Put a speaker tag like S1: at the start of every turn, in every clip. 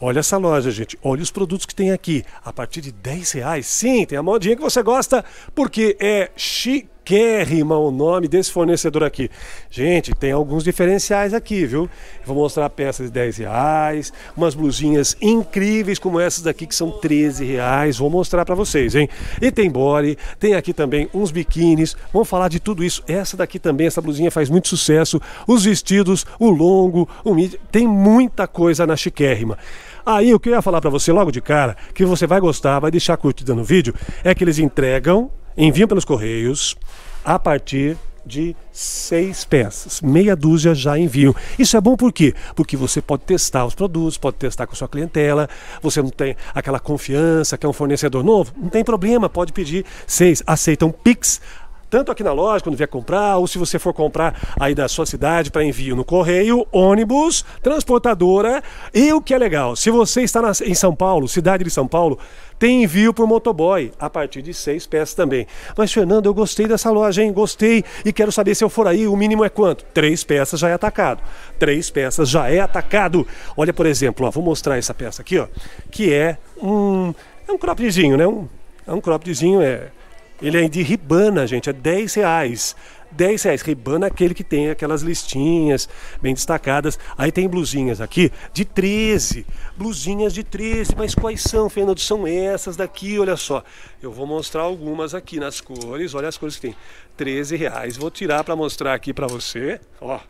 S1: Olha essa loja, gente. Olha os produtos que tem aqui. A partir de 10 reais. Sim, tem a modinha que você gosta, porque é chique paquérrima o nome desse fornecedor aqui. Gente, tem alguns diferenciais aqui, viu? Vou mostrar peças de 10 reais, umas blusinhas incríveis como essas daqui que são 13 reais. Vou mostrar para vocês, hein? E tem body, tem aqui também uns biquínis. Vamos falar de tudo isso. Essa daqui também, essa blusinha faz muito sucesso. Os vestidos, o longo, o midi, tem muita coisa na chiquérrima. Aí o que eu ia falar para você logo de cara, que você vai gostar, vai deixar curtida no vídeo, é que eles entregam enviam pelos correios a partir de seis peças. Meia dúzia já enviam. Isso é bom por quê? Porque você pode testar os produtos, pode testar com a sua clientela, você não tem aquela confiança que é um fornecedor novo, não tem problema, pode pedir seis. Aceitam Pix, tanto aqui na loja, quando vier comprar, ou se você for comprar aí da sua cidade para envio no correio, ônibus, transportadora. E o que é legal, se você está na, em São Paulo, cidade de São Paulo, tem envio por motoboy, a partir de seis peças também. Mas, Fernando, eu gostei dessa loja, hein? Gostei e quero saber se eu for aí, o mínimo é quanto? Três peças já é atacado. Três peças já é atacado. Olha, por exemplo, ó, vou mostrar essa peça aqui, ó, que é um. É um croppedzinho, né? Um, é um croppedzinho, é ele é de ribana, gente, é 10 reais. 10 reais. Ribana é aquele que tem aquelas listinhas bem destacadas. Aí tem blusinhas aqui de 13. Blusinhas de 13. Mas quais são, Fernando? São essas daqui, olha só. Eu vou mostrar algumas aqui nas cores. Olha as cores que tem. 13 reais. Vou tirar para mostrar aqui para você. Ó.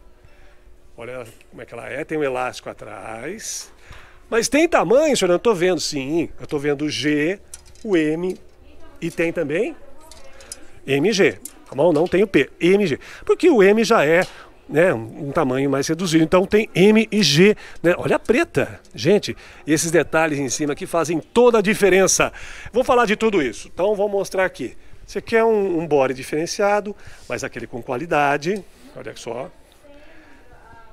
S1: Olha como é que ela é. Tem um elástico atrás. Mas tem tamanho, senhor? Eu tô vendo, sim. Eu tô vendo o G, o M e tem também MG, tá bom? Não tem o P, MG. Porque o M já é né, um, tamanho mais reduzido. Então tem M e G, né? Olha a preta. Gente, esses detalhes em cima que fazem toda a diferença. Vou falar de tudo isso. Então vou mostrar aqui. Você quer um, um body diferenciado, mas aquele com qualidade. Olha só.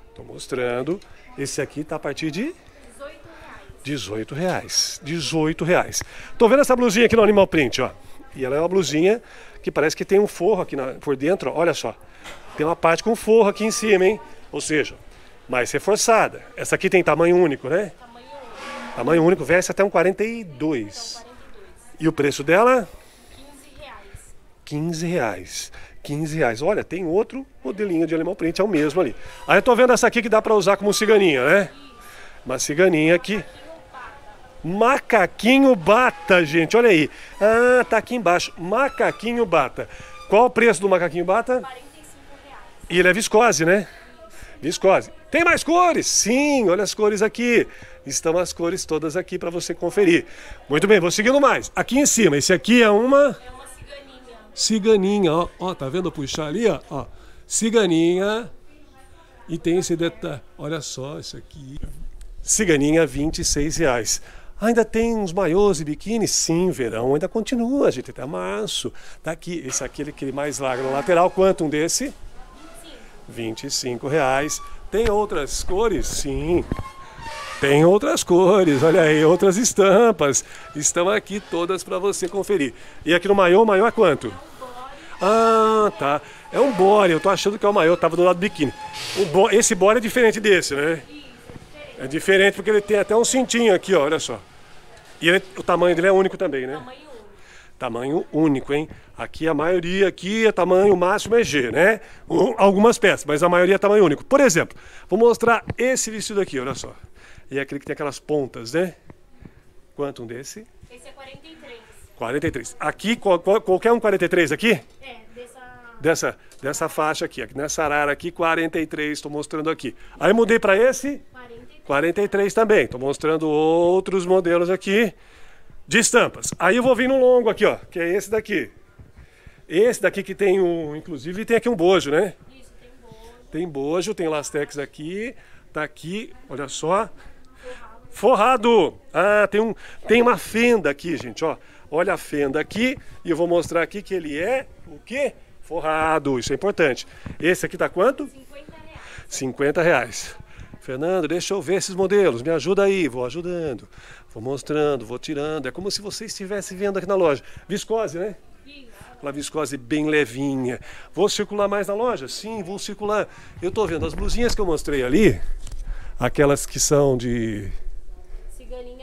S1: Estou mostrando. Esse aqui está a partir de 18 reais. 18 reais. 18 reais. Tô vendo essa blusinha aqui no Animal Print, ó. E ela é uma blusinha que parece que tem um forro aqui na, por dentro, ó, olha só. Tem uma parte com forro aqui em cima, hein? Ou seja, mais reforçada. É essa aqui tem tamanho único, né? Tamanho único. Tamanho único, veste até um 42. E o preço dela? 15 reais. 15 reais. Olha, tem outro modelinho de animal print, é o mesmo ali. Aí eu tô vendo essa aqui que dá para usar como ciganinha, né? Uma ciganinha aqui. Macaquinho Bata, gente, olha aí. Ah, tá aqui embaixo. Macaquinho Bata. Qual o preço do macaquinho Bata? 45 E ele é viscose, né? Viscose. Tem mais cores? Sim, olha as cores aqui. Estão as cores todas aqui para você conferir. Muito bem, vou seguindo mais. Aqui em cima, esse aqui é uma... É uma ciganinha. Ciganinha, ó. ó tá vendo puxar ali, ó? ó. Ciganinha. E tem esse detalhe. Olha só isso aqui. Ciganinha, 26 reais. Ainda tem uns maiôs e biquíni? Sim, verão ainda continua, a gente, até março. Tá aqui, esse aqui, aquele mais largo na lateral, quanto um desse? 25 reais. Tem outras cores? Sim. Tem outras cores, olha aí, outras estampas. Estão aqui todas para você conferir. E aqui no maiô, o maiô é quanto? Ah, tá. É um bore, eu tô achando que é o maiô, tava do lado do biquíni. Bo... Esse bore é diferente desse, né? É diferente porque ele tem até um cintinho aqui, ó, olha só. E ele, o tamanho dele é único também, né? Tamanho único. Tamanho único, hein? Aqui a maioria aqui é tamanho máximo é G, né? Um, algumas peças, mas a maioria é tamanho único. Por exemplo, vou mostrar esse vestido aqui, olha só. E é aquele que tem aquelas pontas, né? Quanto um desse? Esse é 43. 43. Aqui, qual, qual, qualquer um 43 aqui? É, dessa... Dessa, dessa faixa aqui, nessa arara aqui, 43, estou mostrando aqui. Aí mudei para esse... 43 também. Estou mostrando outros modelos aqui de estampas. Aí eu vou vir no longo aqui, ó, que é esse daqui. Esse daqui que tem um, inclusive tem aqui um bojo, né? Isso, tem bojo. Tem bojo, tem lastex aqui, tá aqui, olha só. Forrado. Forrado. Ah, tem um tem uma fenda aqui, gente, ó. Olha a fenda aqui e eu vou mostrar aqui que ele é o quê? Forrado. Isso é importante. Esse aqui tá quanto? 50 reais. 50 reais. Fernando, deixa eu ver esses modelos, me ajuda aí, vou ajudando, vou mostrando, vou tirando. É como se você estivesse vendo aqui na loja. Viscose, né? Aquela viscose bem levinha. Vou circular mais na loja? Sim, vou circular. Eu estou vendo as blusinhas que eu mostrei ali, aquelas que são de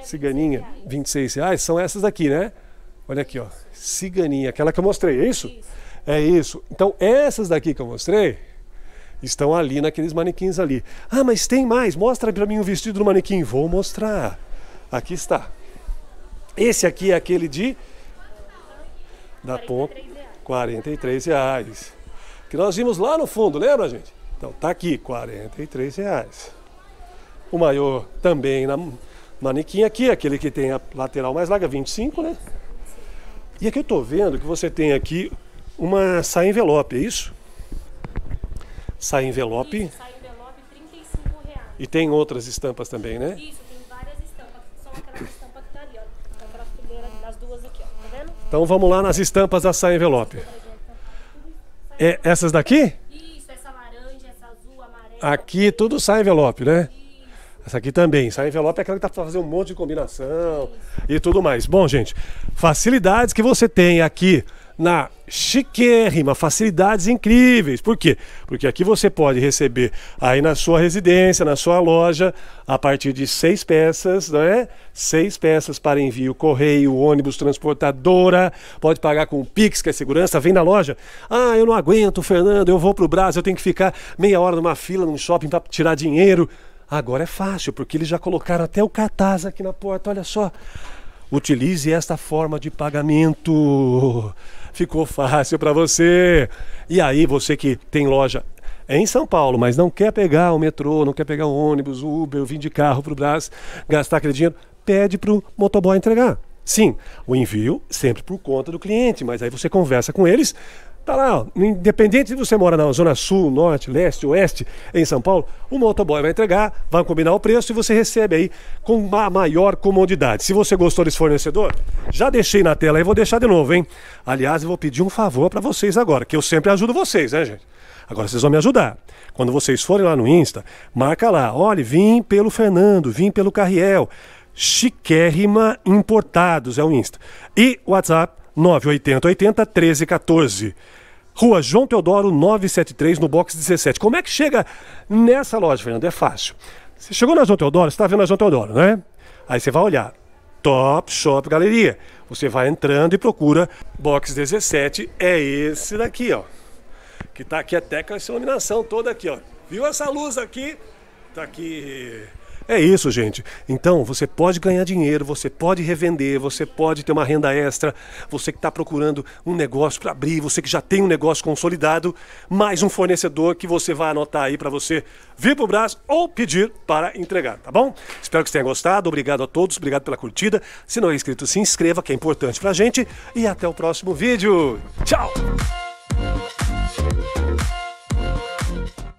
S1: ciganinha, 26 reais, são essas daqui, né? Olha aqui, ó. Ciganinha, aquela que eu mostrei, é isso? isso? É isso. Então, essas daqui que eu mostrei, estão ali naqueles manequins ali. Ah, mas tem mais, mostra para mim o vestido do manequim. Vou mostrar. Aqui está. Esse aqui é aquele de da ponta 43 reais. Que nós vimos lá no fundo, lembra, gente? Então tá aqui, 43 reais. O maior também na manequim aqui, aquele que tem a lateral mais larga, 25, né? E aqui eu tô vendo que você tem aqui uma saia envelope, é isso? Sai envelope. Isso, sai envelope, 35 reais. E tem outras estampas também, né? Isso, tem várias estampas. Só aquela estampa que está ali, ó. Então, aquela primeira das duas aqui, ó. Tá vendo? Então vamos lá nas estampas da sai envelope. É, essas daqui? Isso, essa laranja, essa azul, amarela. Aqui tudo sai envelope, né? Isso. Essa aqui também, sai envelope é aquela que tá fazer um monte de combinação Isso. e tudo mais. Bom, gente, facilidades que você tem aqui na chiquérrima, facilidades incríveis. Por quê? Porque aqui você pode receber aí na sua residência, na sua loja, a partir de seis peças, não é? Seis peças para envio, correio, ônibus, transportadora, pode pagar com Pix, que é segurança, vem na loja. Ah, eu não aguento, Fernando, eu vou para o Brasil, eu tenho que ficar meia hora numa fila, num shopping para tirar dinheiro. Agora é fácil, porque eles já colocaram até o cartaz aqui na porta, olha só. Utilize esta forma de pagamento ficou fácil para você. E aí, você que tem loja em São Paulo, mas não quer pegar o metrô, não quer pegar o ônibus, o Uber, vir de carro para o Brás, gastar aquele dinheiro, pede para o motoboy entregar. Sim, o envio sempre por conta do cliente, mas aí você conversa com eles, Tá lá, ó. independente se você mora na zona sul, norte, leste, oeste, em São Paulo, o motoboy vai entregar, vai combinar o preço e você recebe aí com uma maior comodidade. Se você gostou desse fornecedor, já deixei na tela e vou deixar de novo, hein? Aliás, eu vou pedir um favor para vocês agora, que eu sempre ajudo vocês, né, gente? Agora vocês vão me ajudar. Quando vocês forem lá no Insta, marca lá, olha, vim pelo Fernando, vim pelo Carriel. Chiquérrima Importados é o Insta. E WhatsApp 98080 1314. Rua João Teodoro 973, no box 17. Como é que chega nessa loja, Fernando? É fácil. Você chegou na João Teodoro, você está vendo a João Teodoro, né? Aí você vai olhar. Top Shop Galeria. Você vai entrando e procura box 17, é esse daqui, ó. Que tá aqui até com essa iluminação toda aqui, ó. Viu essa luz aqui? Tá aqui é isso, gente. Então, você pode ganhar dinheiro, você pode revender, você pode ter uma renda extra, você que está procurando um negócio para abrir, você que já tem um negócio consolidado, mais um fornecedor que você vai anotar aí para você vir para o Brás ou pedir para entregar, tá bom? Espero que você tenha gostado. Obrigado a todos, obrigado pela curtida. Se não é inscrito, se inscreva, que é importante para a gente. E até o próximo vídeo. Tchau!